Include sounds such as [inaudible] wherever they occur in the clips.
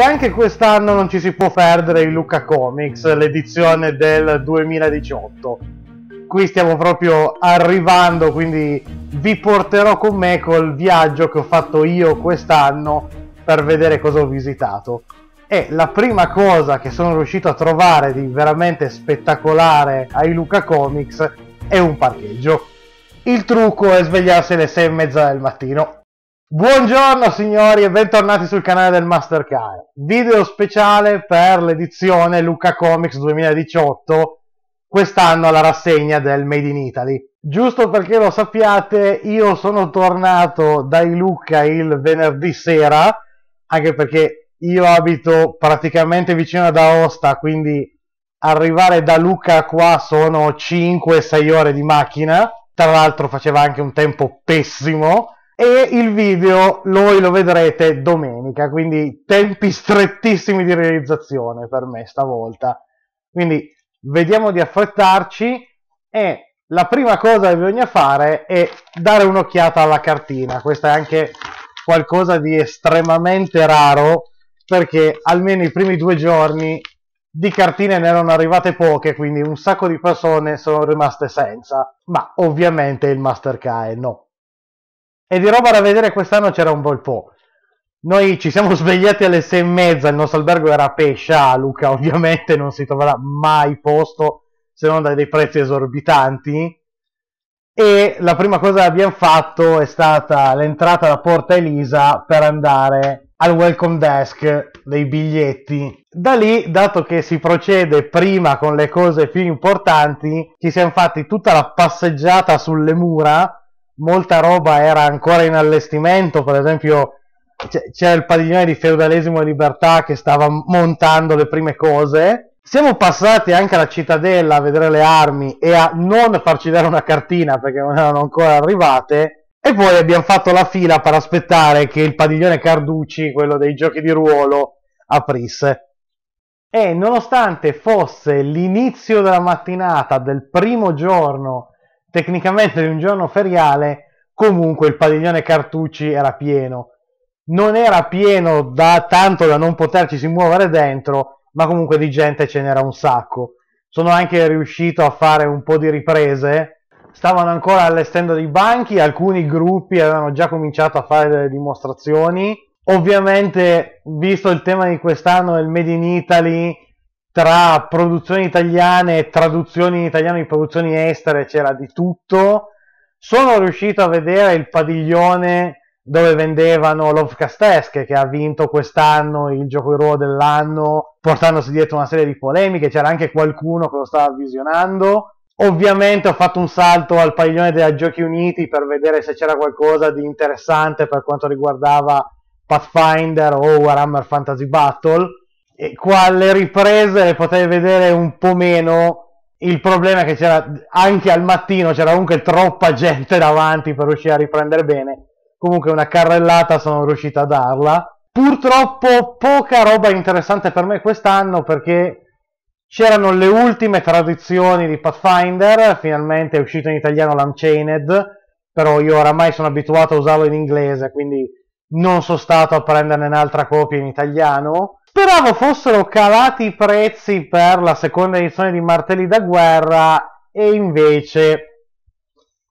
anche quest'anno non ci si può perdere in Luca Comics, l'edizione del 2018. Qui stiamo proprio arrivando, quindi vi porterò con me col viaggio che ho fatto io quest'anno per vedere cosa ho visitato. E la prima cosa che sono riuscito a trovare di veramente spettacolare ai Luca Comics è un parcheggio. Il trucco è svegliarsi alle 6 e mezza del mattino Buongiorno signori e bentornati sul canale del Mastercard. Video speciale per l'edizione Luca Comics 2018, quest'anno alla rassegna del Made in Italy. Giusto perché lo sappiate, io sono tornato dai Luca il venerdì sera, anche perché io abito praticamente vicino ad Aosta, quindi arrivare da Luca qua sono 5-6 ore di macchina. Tra l'altro faceva anche un tempo pessimo e il video voi lo vedrete domenica, quindi tempi strettissimi di realizzazione per me stavolta. Quindi vediamo di affrettarci e la prima cosa che bisogna fare è dare un'occhiata alla cartina. Questa è anche qualcosa di estremamente raro perché almeno i primi due giorni di cartine ne erano arrivate poche, quindi un sacco di persone sono rimaste senza, ma ovviamente il Mastercard no e di roba da vedere quest'anno c'era un bel po'. Noi ci siamo [laughs] svegliati alle sei e mezza, il nostro albergo era a Pescia, ah, Luca ovviamente non si troverà mai posto se non da dei prezzi esorbitanti. E la prima cosa che abbiamo fatto è stata l'entrata da Porta Elisa per andare al welcome desk dei biglietti. Da lì, dato che si procede prima con le cose più importanti, ci siamo fatti tutta la passeggiata sulle mura molta roba era ancora in allestimento, per esempio c'era il padiglione di feudalesimo e libertà che stava montando le prime cose. Siamo passati anche alla cittadella a vedere le armi e a non farci dare una cartina perché non erano ancora arrivate. E poi abbiamo fatto la fila per aspettare che il padiglione Carducci, quello dei giochi di ruolo, aprisse. E nonostante fosse l'inizio della mattinata del primo giorno tecnicamente di un giorno feriale comunque il padiglione Cartucci era pieno. Non era pieno da tanto da non poterci si muovere dentro, ma comunque di gente ce n'era un sacco. Sono anche riuscito a fare un po' di riprese. Stavano ancora allestendo dei banchi, alcuni gruppi avevano già cominciato a fare delle dimostrazioni. Ovviamente, visto il tema di quest'anno, il Made in Italy, tra produzioni italiane e traduzioni in italiano di produzioni estere c'era di tutto. Sono riuscito a vedere il padiglione dove vendevano Love Lovecastesque che ha vinto quest'anno il gioco di ruolo dell'anno portandosi dietro una serie di polemiche, c'era anche qualcuno che lo stava visionando. Ovviamente ho fatto un salto al padiglione della Giochi Uniti per vedere se c'era qualcosa di interessante per quanto riguardava Pathfinder o Warhammer Fantasy Battle e qua riprese le potevi vedere un po' meno. Il problema è che c'era anche al mattino c'era comunque troppa gente [laughs] davanti per riuscire a riprendere bene. Comunque una carrellata sono riuscito a darla. Purtroppo poca roba interessante per me quest'anno perché c'erano le ultime tradizioni di Pathfinder, finalmente è uscito in italiano l'Unchained, però io oramai sono abituato a usarlo in inglese, quindi non sono stato a prenderne un'altra copia in italiano Speravo fossero calati i prezzi per la seconda edizione di Martelli da Guerra e invece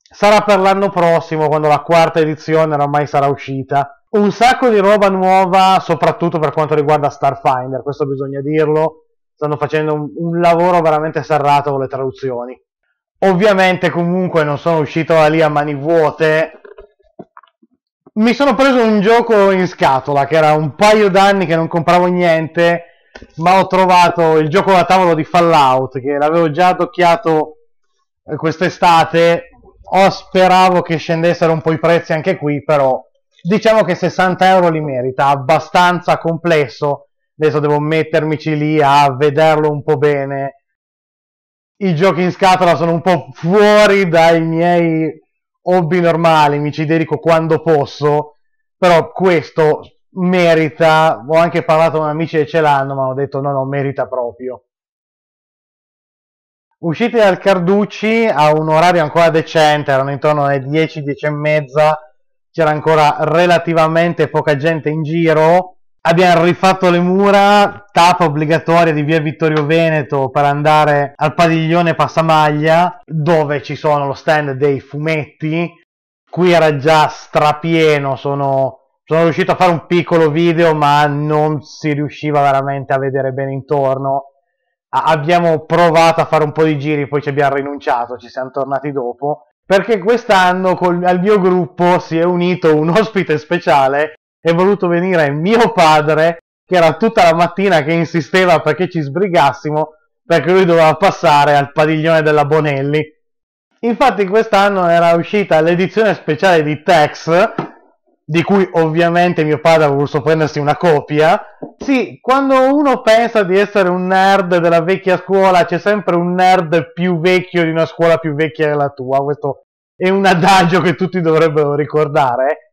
sarà per l'anno prossimo quando la quarta edizione ormai sarà uscita. Un sacco di roba nuova, soprattutto per quanto riguarda Starfinder, questo bisogna dirlo. Stanno facendo un, un lavoro veramente serrato con le traduzioni. Ovviamente comunque non sono uscito da lì a mani vuote, mi sono preso un gioco in scatola che era un paio d'anni che non compravo niente, ma ho trovato il gioco da tavolo di Fallout che l'avevo già adocchiato quest'estate. Oh, speravo che scendessero un po' i prezzi anche qui, però diciamo che 60 euro li merita, abbastanza complesso. Adesso devo mettermici lì a vederlo un po' bene. I giochi in scatola sono un po' fuori dai miei hobby normali, mi ci dedico quando posso, però questo merita, ho anche parlato con amici che ce l'hanno, ma ho detto no, no, merita proprio. Uscite dal Carducci a un orario ancora decente, erano intorno alle 10, 10 e mezza, c'era ancora relativamente poca gente in giro, abbiamo rifatto le mura, tappa obbligatoria di via Vittorio Veneto per andare al padiglione Passamaglia, dove ci sono lo stand dei fumetti. Qui era già strapieno, sono, sono riuscito a fare un piccolo video, ma non si riusciva veramente a vedere bene intorno. A- abbiamo provato a fare un po' di giri, poi ci abbiamo rinunciato, ci siamo tornati dopo. Perché quest'anno col, al mio gruppo si è unito un ospite speciale è voluto venire mio padre, che era tutta la mattina che insisteva perché ci sbrigassimo, perché lui doveva passare al padiglione della Bonelli. Infatti quest'anno era uscita l'edizione speciale di Tex, di cui ovviamente mio padre ha voluto prendersi una copia. Sì, quando uno pensa di essere un nerd della vecchia scuola, c'è sempre un nerd più vecchio di una scuola più vecchia della tua. Questo è un adagio che tutti dovrebbero ricordare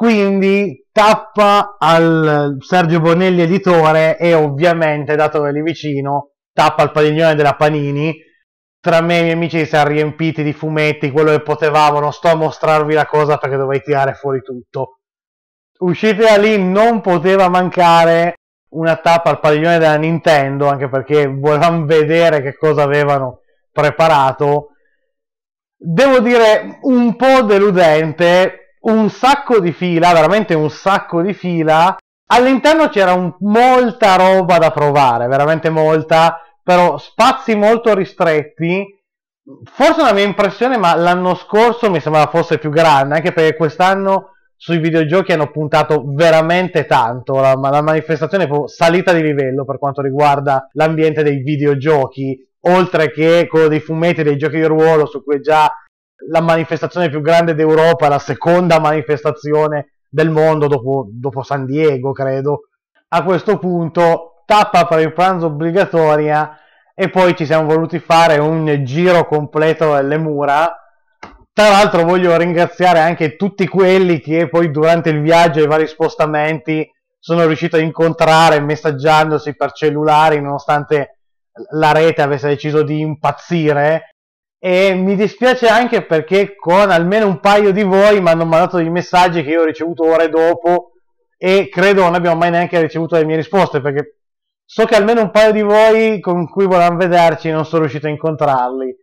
quindi tappa al Sergio Bonelli editore e ovviamente dato che è lì vicino tappa al padiglione della Panini tra me e i miei amici si siamo riempiti di fumetti quello che potevamo non sto a mostrarvi la cosa perché dovevi tirare fuori tutto uscite da lì non poteva mancare una tappa al padiglione della Nintendo anche perché volevamo vedere che cosa avevano preparato devo dire un po' deludente un sacco di fila, veramente un sacco di fila. All'interno c'era un, molta roba da provare, veramente molta, però spazi molto ristretti. Forse una mia impressione, ma l'anno scorso mi sembrava fosse più grande, anche perché quest'anno sui videogiochi hanno puntato veramente tanto, la, la manifestazione è salita di livello per quanto riguarda l'ambiente dei videogiochi, oltre che quello dei fumetti, dei giochi di ruolo su cui già la manifestazione più grande d'Europa, la seconda manifestazione del mondo dopo, dopo San Diego, credo. A questo punto, tappa per il pranzo obbligatoria e poi ci siamo voluti fare un giro completo delle mura. Tra l'altro voglio ringraziare anche tutti quelli che poi durante il viaggio e i vari spostamenti sono riuscito a incontrare messaggiandosi per cellulari nonostante la rete avesse deciso di impazzire e mi dispiace anche perché con almeno un paio di voi mi hanno mandato dei messaggi che io ho ricevuto ore dopo e credo non abbiamo mai neanche ricevuto le mie risposte perché so che almeno un paio di voi con cui volevamo vederci non sono riuscito a incontrarli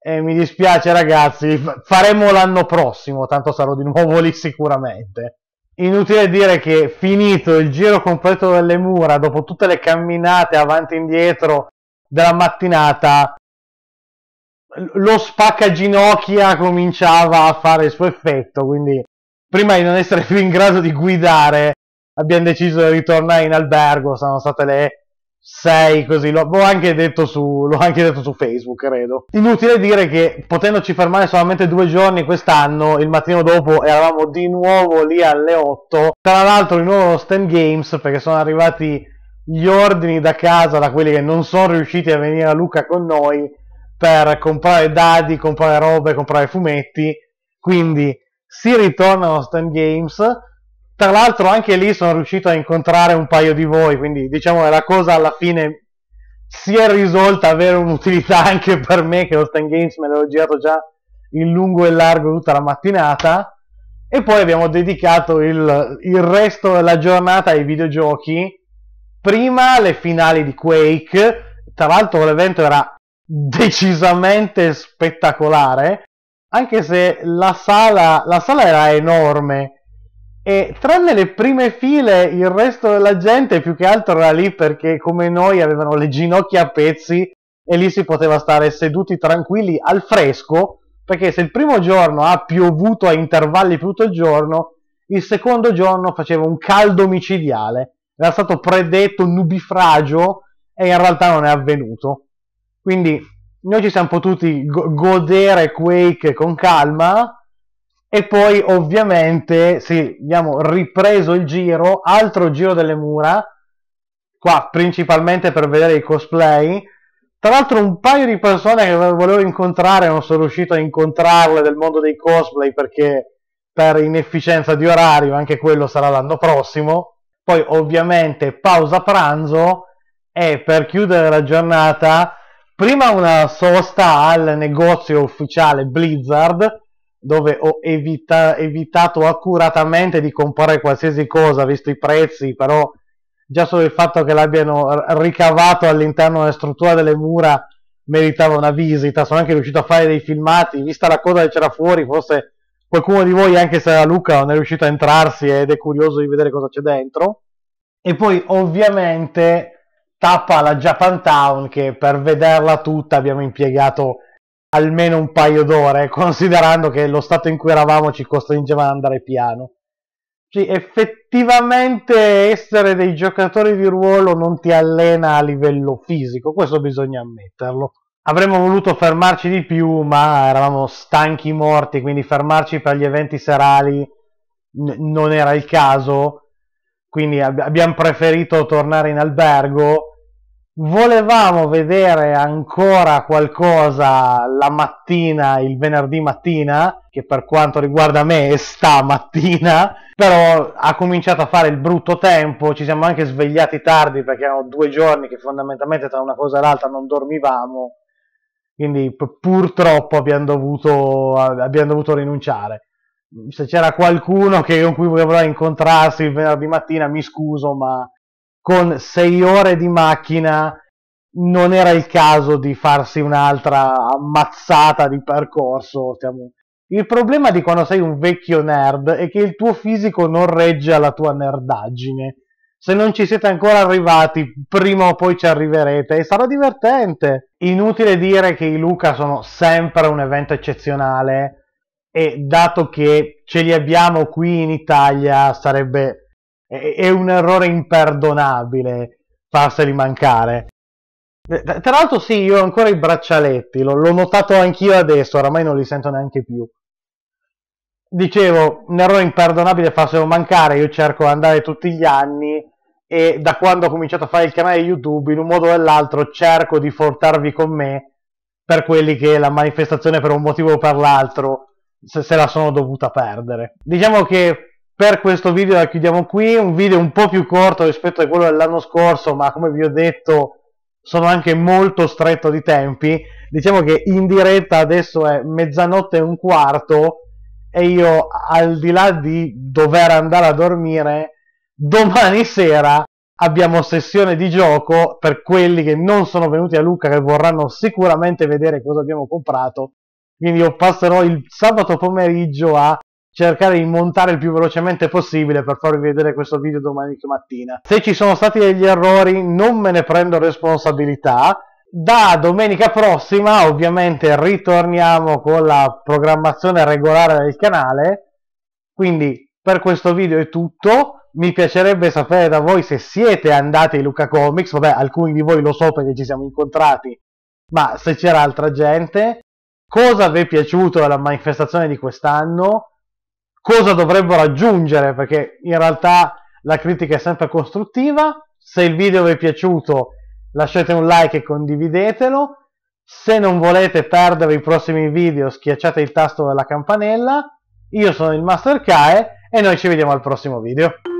e mi dispiace ragazzi faremo l'anno prossimo tanto sarò di nuovo lì sicuramente inutile dire che finito il giro completo delle mura dopo tutte le camminate avanti e indietro della mattinata lo spaccaginocchia cominciava a fare il suo effetto, quindi prima di non essere più in grado di guidare abbiamo deciso di ritornare in albergo, sono state le 6 così, l'ho anche, detto su, l'ho anche detto su Facebook credo. Inutile dire che potendoci fermare solamente due giorni quest'anno, il mattino dopo eravamo di nuovo lì alle 8, tra l'altro di nuovo lo Stand Games perché sono arrivati gli ordini da casa da quelli che non sono riusciti a venire a Luca con noi per comprare dadi, comprare robe, comprare fumetti. Quindi si ritorna allo Stand Games. Tra l'altro anche lì sono riuscito a incontrare un paio di voi, quindi diciamo che la cosa alla fine si è risolta avere un'utilità [laughs] anche per me che lo Stand Games me l'ho girato già in lungo e largo tutta la mattinata e poi abbiamo dedicato il, il resto della giornata ai videogiochi prima le finali di Quake tra l'altro l'evento era decisamente spettacolare, anche se la sala, la sala era enorme e tranne le prime file il resto della gente più che altro era lì perché come noi avevano le ginocchia a pezzi e lì si poteva stare seduti tranquilli al fresco perché se il primo giorno ha piovuto a intervalli tutto il giorno il secondo giorno faceva un caldo micidiale era stato predetto nubifragio e in realtà non è avvenuto quindi noi ci siamo potuti go- godere Quake con calma e poi ovviamente sì, abbiamo ripreso il giro, altro giro delle mura, qua principalmente per vedere i cosplay. Tra l'altro un paio di persone che volevo incontrare non sono riuscito a incontrarle del mondo dei cosplay perché per inefficienza di orario, anche quello sarà l'anno prossimo. Poi ovviamente pausa pranzo e per chiudere la giornata prima una sosta al negozio ufficiale Blizzard dove ho evita- evitato accuratamente di comprare qualsiasi cosa visto i prezzi però già solo il fatto che l'abbiano ricavato all'interno della struttura delle mura meritava una visita sono anche riuscito a fare dei filmati vista la cosa che c'era fuori forse qualcuno di voi anche se era Luca non è riuscito a entrarsi ed è curioso di vedere cosa c'è dentro e poi ovviamente tappa alla Town che per vederla tutta abbiamo impiegato almeno un paio d'ore, [laughs] considerando che lo stato in cui eravamo ci costringeva ad andare piano. Cioè, effettivamente essere dei giocatori di ruolo non ti allena a livello fisico, questo bisogna ammetterlo. Avremmo voluto fermarci di più, ma eravamo stanchi morti, quindi fermarci per gli eventi serali n- non era il caso quindi ab- abbiamo preferito tornare in albergo. Volevamo vedere ancora qualcosa la mattina, il venerdì mattina, che per quanto riguarda me è stamattina, però ha cominciato a fare il brutto tempo, ci siamo anche svegliati tardi perché erano due giorni che fondamentalmente tra una cosa e l'altra non dormivamo, quindi purtroppo abbiamo dovuto, abbiamo dovuto rinunciare. Mm, se c'era qualcuno che, con cui voleva incontrarsi il venerdì mattina, mi scuso, ma con sei ore di macchina non era il caso di farsi un'altra ammazzata di percorso. Il problema di quando sei un vecchio nerd è che il tuo fisico non regge alla tua nerdaggine. Se non ci siete ancora arrivati, prima o poi ci arriverete e sarà divertente. Inutile dire che i Luca sono sempre un evento eccezionale e dato che ce li abbiamo qui in Italia sarebbe è un errore imperdonabile farseli mancare. Eh, tra l'altro sì, io ho ancora i braccialetti, l'ho, l'ho notato anch'io adesso, oramai non li sento neanche più. Dicevo, un errore imperdonabile farselo mancare, io cerco di andare tutti gli anni e da quando ho cominciato a fare il canale YouTube, in un modo o nell'altro, cerco di portarvi con me per quelli che la manifestazione per un motivo o per l'altro se, se la sono dovuta perdere. Diciamo che per questo video la chiudiamo qui, un video un po' più corto rispetto a quello dell'anno scorso, ma come vi ho detto sono anche molto stretto di tempi. Diciamo che in diretta adesso è mezzanotte e un quarto e io al di là di dover andare a dormire, domani sera abbiamo sessione di gioco per quelli che non sono venuti a Lucca che vorranno sicuramente vedere cosa abbiamo comprato quindi io passerò il sabato pomeriggio a cercare di montare il più velocemente possibile per farvi vedere questo video domani mattina. Se ci sono stati degli errori non me ne prendo responsabilità. Da domenica prossima ovviamente ritorniamo con la programmazione regolare del canale. Quindi per questo video è tutto mi piacerebbe sapere da voi se siete andati ai Luca Comics, vabbè alcuni di voi lo so perché ci siamo incontrati, ma se c'era altra gente, cosa vi è piaciuto della manifestazione di quest'anno, cosa dovrebbero raggiungere, perché in realtà la critica è sempre costruttiva. Se il video vi è piaciuto lasciate un like e condividetelo. Se non volete perdere i prossimi video schiacciate il tasto della campanella. Io sono il Master Kae e noi ci vediamo al prossimo video.